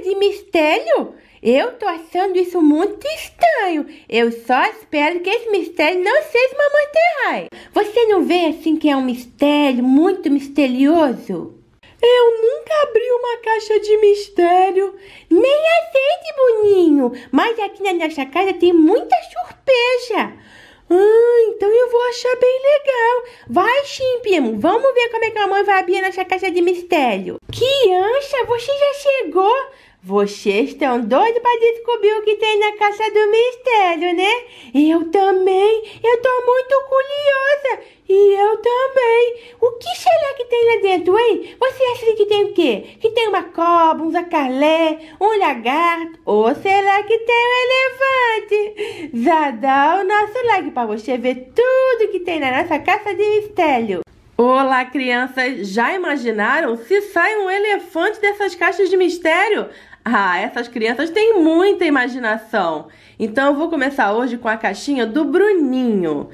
de mistério? Eu tô achando isso muito estranho. Eu só espero que esse mistério não seja uma Monterrey. Você não vê assim que é um mistério muito misterioso? Eu nunca abri uma caixa de mistério. Nem aceite, Boninho. Mas aqui na nossa casa tem muita surpresa. Ah, então eu vou achar bem legal. Vai, Chimpimo, vamos ver como é que a mãe vai abrir a nossa caixa de mistério. Que ancha, você já chegou? Vocês estão doidos para descobrir o que tem na Caixa do Mistério, né? Eu também. Eu tô muito curiosa. E eu também. O que será que tem lá dentro, hein? Você acha que tem o quê? Que tem uma cobra, um zacalé, um lagarto? Ou será que tem um elefante? Já dá o nosso like para você ver tudo que tem na nossa Caixa de Mistério. Olá, crianças! Já imaginaram se sai um elefante dessas caixas de mistério? Ah, essas crianças têm muita imaginação. Então eu vou começar hoje com a caixinha do Bruninho.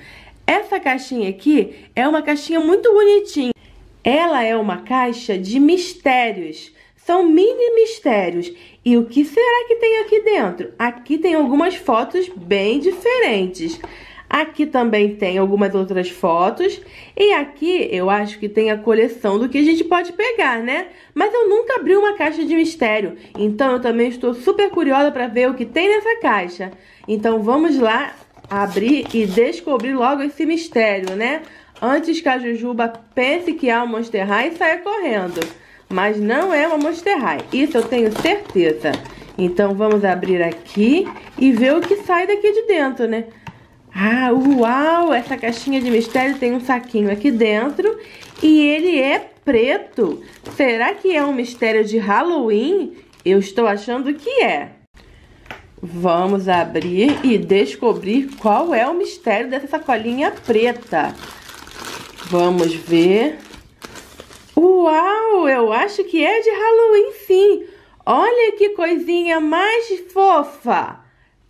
Essa caixinha aqui é uma caixinha muito bonitinha. Ela é uma caixa de mistérios. São mini mistérios. E o que será que tem aqui dentro? Aqui tem algumas fotos bem diferentes. Aqui também tem algumas outras fotos. E aqui eu acho que tem a coleção do que a gente pode pegar, né? Mas eu nunca abri uma caixa de mistério. Então eu também estou super curiosa para ver o que tem nessa caixa. Então vamos lá abrir e descobrir logo esse mistério, né? Antes que a Jujuba pense que há um Monster High e saia correndo. Mas não é uma Monster High. Isso eu tenho certeza. Então vamos abrir aqui e ver o que sai daqui de dentro, né? Ah, uau! Essa caixinha de mistério tem um saquinho aqui dentro e ele é preto. Será que é um mistério de Halloween? Eu estou achando que é. Vamos abrir e descobrir qual é o mistério dessa sacolinha preta. Vamos ver. Uau, eu acho que é de Halloween sim. Olha que coisinha mais fofa.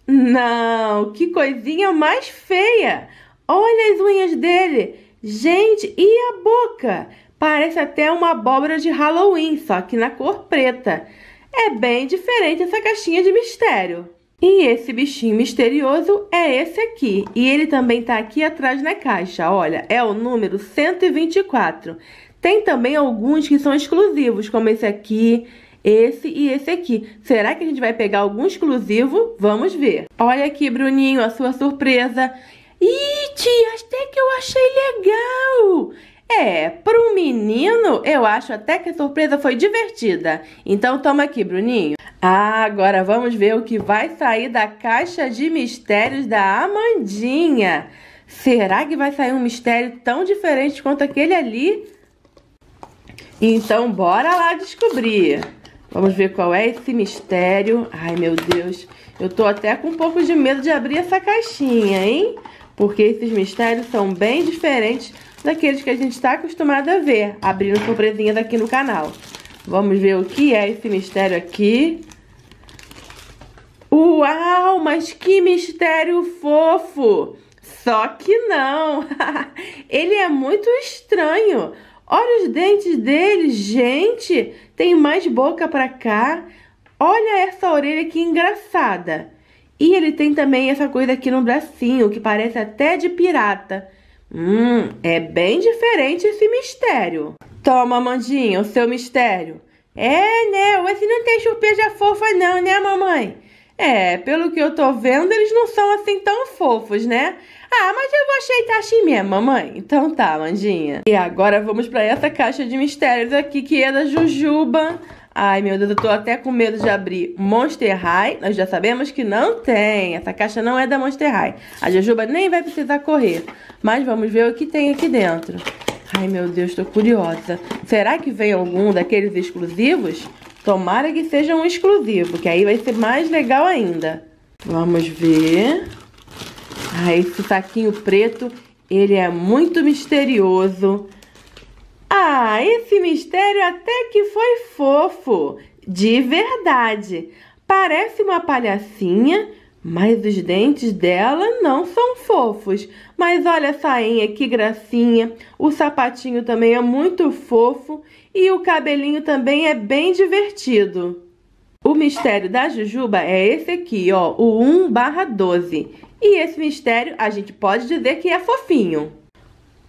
Não, que coisinha mais feia! Olha as unhas dele! Gente, e a boca? Parece até uma abóbora de Halloween, só que na cor preta. É bem diferente essa caixinha de mistério. E esse bichinho misterioso é esse aqui. E ele também tá aqui atrás na caixa, olha, é o número 124. Tem também alguns que são exclusivos, como esse aqui, esse e esse aqui. Será que a gente vai pegar algum exclusivo? Vamos ver. Olha aqui, Bruninho, a sua surpresa. Ih, tia, até que eu achei legal! É, para um menino, eu acho até que a surpresa foi divertida. Então toma aqui, Bruninho. Ah, agora vamos ver o que vai sair da caixa de mistérios da Amandinha. Será que vai sair um mistério tão diferente quanto aquele ali? Então bora lá descobrir. Vamos ver qual é esse mistério. Ai, meu Deus. Eu tô até com um pouco de medo de abrir essa caixinha, hein? Porque esses mistérios são bem diferentes daqueles que a gente está acostumado a ver, abrindo surpresinhas daqui no canal. Vamos ver o que é esse mistério aqui. Uau, mas que mistério fofo! Só que não! Ele é muito estranho. Olha os dentes dele, gente, tem mais boca para cá. Olha essa orelha que engraçada. E ele tem também essa coisa aqui no bracinho, que parece até de pirata. Hum, é bem diferente esse mistério. Toma, Mandinho, o seu mistério. É, né? Esse não tem chupeja fofa não, né, mamãe? É, pelo que eu tô vendo, eles não são assim tão fofos, né? Ah, mas eu vou aceitar assim mesmo, mamãe. Então tá, Mandinha. E agora vamos para essa caixa de mistérios aqui, que é da Jujuba. Ai, meu Deus, eu tô até com medo de abrir Monster High. Nós já sabemos que não tem. Essa caixa não é da Monster High. A Jujuba nem vai precisar correr. Mas vamos ver o que tem aqui dentro. Ai, meu Deus, tô curiosa. Será que vem algum daqueles exclusivos? Tomara que seja um exclusivo, que aí vai ser mais legal ainda. Vamos ver. Ah, esse saquinho preto, ele é muito misterioso. Ah, esse mistério até que foi fofo, de verdade. Parece uma palhacinha mas os dentes dela não são fofos. Mas olha a sainha, que gracinha. O sapatinho também é muito fofo. E o cabelinho também é bem divertido. O mistério da Jujuba é esse aqui, ó, o 1 barra 12. E esse mistério a gente pode dizer que é fofinho.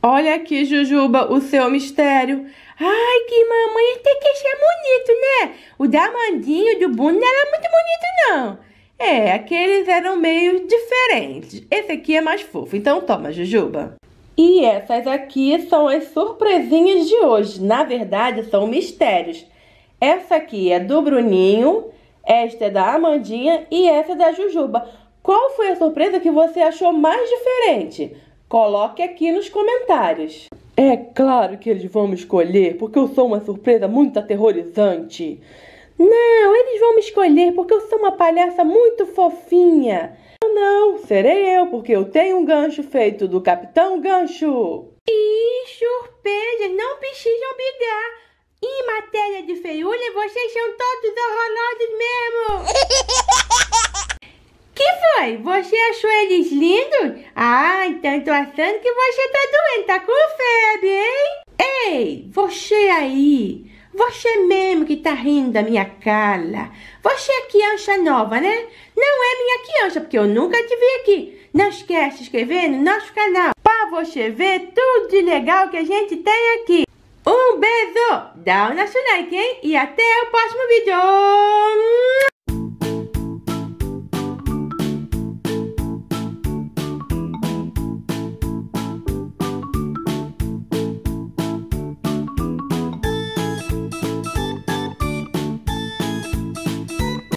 Olha aqui, Jujuba, o seu mistério. Ai, que mamãe tem que achar bonito, né? O da Mandinho, do Bruno, não era muito bonito, não. É, aqueles eram meio diferentes. Esse aqui é mais fofo. Então toma, Jujuba. E essas aqui são as surpresinhas de hoje. Na verdade, são mistérios. Essa aqui é do Bruninho, esta é da Amandinha e essa é da Jujuba. Qual foi a surpresa que você achou mais diferente? Coloque aqui nos comentários. É claro que eles vão me escolher, porque eu sou uma surpresa muito aterrorizante. Não, eles vão me escolher porque eu sou uma palhaça muito fofinha. Eu não, serei eu, porque eu tenho um gancho feito do Capitão Gancho. E Churpeja não precisam brigar. Em matéria de feiura, vocês são todos horrorosos mesmo. que foi? Você achou eles lindos? Ah, então tô achando que você tá doente, tá com febre, hein? Ei, você aí... Você mesmo que tá rindo da minha cara. Você é criança nova, né? Não é minha criança, porque eu nunca te vi aqui. Não esquece de se inscrever no nosso canal Pra você ver tudo de legal que a gente tem aqui. Um beijo, dá o nosso like, hein? E até o próximo vídeo.